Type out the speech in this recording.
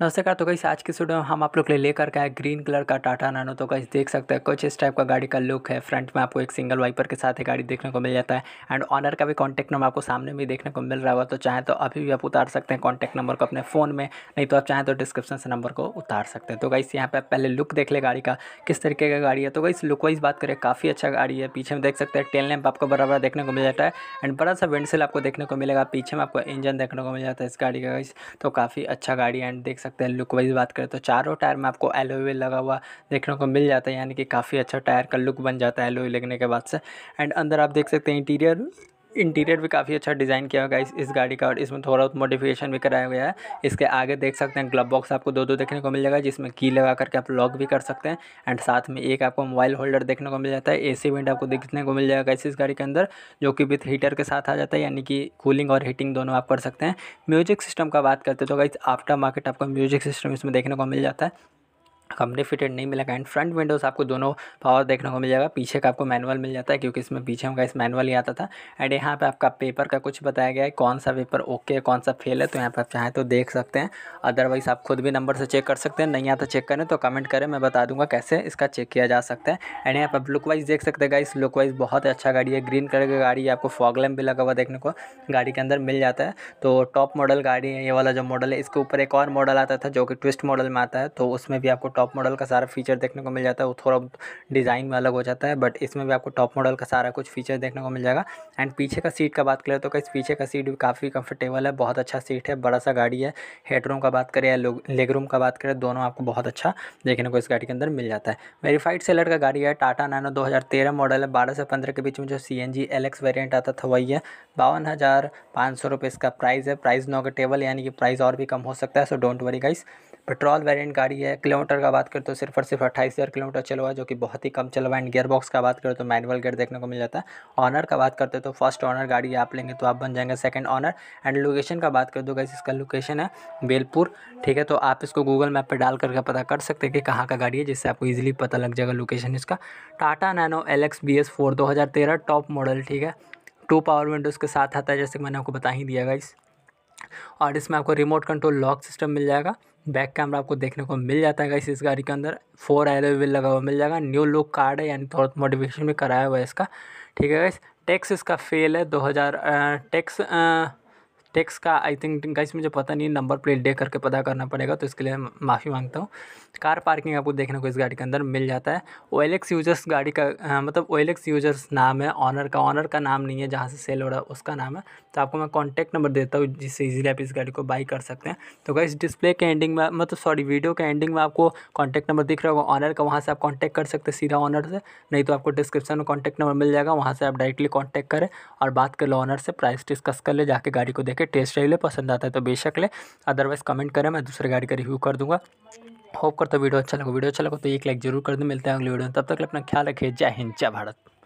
नमस्कार तो कहीं आज के स्टूडियो में हम आप लोग के लिए लेकर के आए ग्रीन कलर का टाटा नानो तो कहीं देख सकते हैं कुछ इस टाइप का गाड़ी का लुक है फ्रंट में आपको एक सिंगल वाइपर के साथ ही गाड़ी देखने को मिल जाता है एंड ऑनर का भी कॉन्टैक्ट नंबर आपको सामने में देखने को मिल रहा होगा तो चाहे तो अभी भी आप उतार सकते हैं कॉन्टैक्ट नंबर को अपने फ़ोन में नहीं तो आप चाहें तो डिस्क्रिप्शन से नंबर को उतार सकते हैं तो कहीं यहाँ पर पहले लुक देख ले गाड़ी का किस तरीके का गाड़ी है तो कहीं लुक वाइज बात करें काफ़ी अच्छा गाड़ी है पीछे में देख सकते हैं टेल लैम्प आपको बराबर देखने को मिल जाता है एंड बड़ा सा विंडसिल आपको देखने को मिलेगा पीछे में आपको इंजन देखने को मिल जाता है इस गाड़ी का तो काफ़ी अच्छा गाड़ी एंड देख सकते सकते हैं लुक वाइज बात करें तो चारों टायर में आपको एलोवे लगा हुआ देखने को मिल जाता है यानी कि काफ़ी अच्छा टायर का लुक बन जाता है एलोवे लगने के बाद से एंड अंदर आप देख सकते हैं इंटीरियर इंटीरियर भी काफ़ी अच्छा डिज़ाइन किया होगा इस इस गाड़ी का और इसमें थोड़ा बहुत मॉडिफिकेशन भी कराया गया है इसके आगे देख सकते हैं ग्लब बॉक्स आपको दो दो देखने को मिल जाएगा जिसमें की लगा करके आप लॉक भी कर सकते हैं एंड साथ में एक आपको मोबाइल होल्डर देखने को मिल जाता है ए सी विंड आपको देखने को मिल जाएगा इस इस गाड़ी के अंदर जो कि विथ हीटर के साथ आ जाता है यानी कि कूलिंग और हीटिंग दोनों आप कर सकते हैं म्यूजिक सिस्टम का बात करते तो गाइस आफ्टर मार्केट आपको म्यूजिक सिस्टम इसमें देखने को मिल जाता है कंपनी फिटेड नहीं मिलेगा एंड फ्रंट विंडोज़ आपको दोनों पावर देखने को मिल जाएगा पीछे का आपको मैनुअल मिल जाता है क्योंकि इसमें पीछे होगा इस मैनुअल ही आता था एंड यहाँ पे आपका पेपर का कुछ बताया गया है कौन सा पेपर ओके है कौन सा फेल है तो यहाँ पर आप चाहें तो देख सकते हैं अदरवाइज़ आप खुद भी नंबर से चेक कर सकते हैं नहीं आता चेक करें तो कमेंट करें मैं बता दूंगा कैसे इसका चेक किया जा सकता है एंड यहाँ पर लुक वाइज देख सकते हैं गाइस लुक वाइज बहुत अच्छा गाड़ी है ग्रीन कलर की गाड़ी है आपको फॉगलैम भी लगा हुआ देखने को गाड़ी के अंदर मिल जाता है तो टॉप मॉडल गाड़ी है ये वाला जो मॉडल है इसके ऊपर एक और मॉडल आता था जो कि ट्विस्ट मॉडल में आता है तो उसमें भी आपको टॉप मॉडल का सारा फीचर देखने को मिल जाता है वो थोड़ा डिज़ाइन में अलग हो जाता है बट इसमें भी आपको टॉप मॉडल का सारा कुछ फीचर देखने को मिल जाएगा एंड पीछे का सीट का बात करें तो इस पीछे का सीट भी काफ़ी कंफर्टेबल है बहुत अच्छा सीट है बड़ा सा गाड़ी है हेडरूम का बात करें या लेग रूम का बात करें दोनों आपको बहुत अच्छा देखने को इस गाड़ी के अंदर मिल जाता है वेरीफाइड सेलर का गाड़ी है टाटा नैनो दो मॉडल है बारह से पंद्रह के बीच में जो सी एन जी वेरियंट आता था वही है बावन हज़ार पाँच सौ रुपये इसका प्राइस है प्राइस नोगेटेबल यानी कि प्राइस और भी कम हो सकता है so don't worry guys petrol variant गाड़ी है किलोमीटर का का बात करें तो सिर्फ और सिर्फ अट्ठाईस हज़ार किलोमीटर हुआ जो कि बहुत ही कम हुआ एंड गियरबॉक्स का बात करें तो मैनुअल गियर देखने को मिल जाता है ऑनर का बात करते तो फर्स्ट ऑनर गाड़ी आप लेंगे तो आप बन जाएंगे सेकंड ऑनर एंड लोकेशन का बात कर दो गैस इसका लोकेशन है बेलपुर ठीक है तो आप इसको गूगल मैप पर डाल करके पता कर सकते हैं कि कहाँ का गाड़ी है जिससे आपको ईजिली पता लग जाएगा लोकेशन इसका Tata Nano L X B S four दो हज़ार तेरह टॉप मॉडल ठीक है टू पावर विंडोज़ के साथ आता है जैसे कि मैंने आपको बता ही दिया गाइस और इसमें आपको रिमोट कंट्रोल लॉक सिस्टम मिल जाएगा बैक कैमरा आपको देखने को मिल जाता है इस गाड़ी के अंदर फोर व्हील लगा हुआ मिल जाएगा न्यू लुक कार्ड है यानी थोड़ा मोटिवेशन भी कराया हुआ है इसका ठीक है गाइस टैक्स इसका फेल है दो हज़ार टैक्स टैक्स का आई थिंक गाइस मुझे पता नहीं नंबर प्लेट देख करके पता करना पड़ेगा तो इसके लिए माफ़ी मांगता हूँ कार पार्किंग आपको देखने को इस गाड़ी के अंदर मिल जाता है ओ यूजर्स गाड़ी का आ, मतलब ओ यूजर्स नाम है ऑनर का ऑनर का नाम नहीं है जहाँ से सेल हो रहा है उसका नाम है तो आपको मैं कॉन्टैक्ट नंबर देता हूँ जिससे ईजिली आप इस गाड़ी को बाई कर सकते हैं तो गाइस डिस्प्ले के एंडिंग में मतलब सॉरी वीडियो के एंडिंग में आपको कॉन्टैक्ट नंबर दिख रहा होगा ऑनर का वहाँ से आप कॉन्टैक्ट कर सकते हैं सीधा ऑनर से नहीं तो आपको डिस्क्रिप्शन में कॉन्टैक्ट नंबर मिल जाएगा वहाँ से आप डायरेक्टली कॉन्टैक्ट करें और बात कर लो ऑनर से प्राइस डिस्कस कर ले जाके गाड़ी को देख के टेस्ट ले पसंद आता है तो बेशक ले अदरवाइज़ कमेंट करें मैं दूसरे गाड़ी का रिव्यू कर दूँगा होप करता वीडियो अच्छा लगा वीडियो अच्छा लगा तो एक लाइक जरूर कर दें मिलते हैं अगले वीडियो में तब तक अपना ख्याल रखिए जय हिंद जय भारत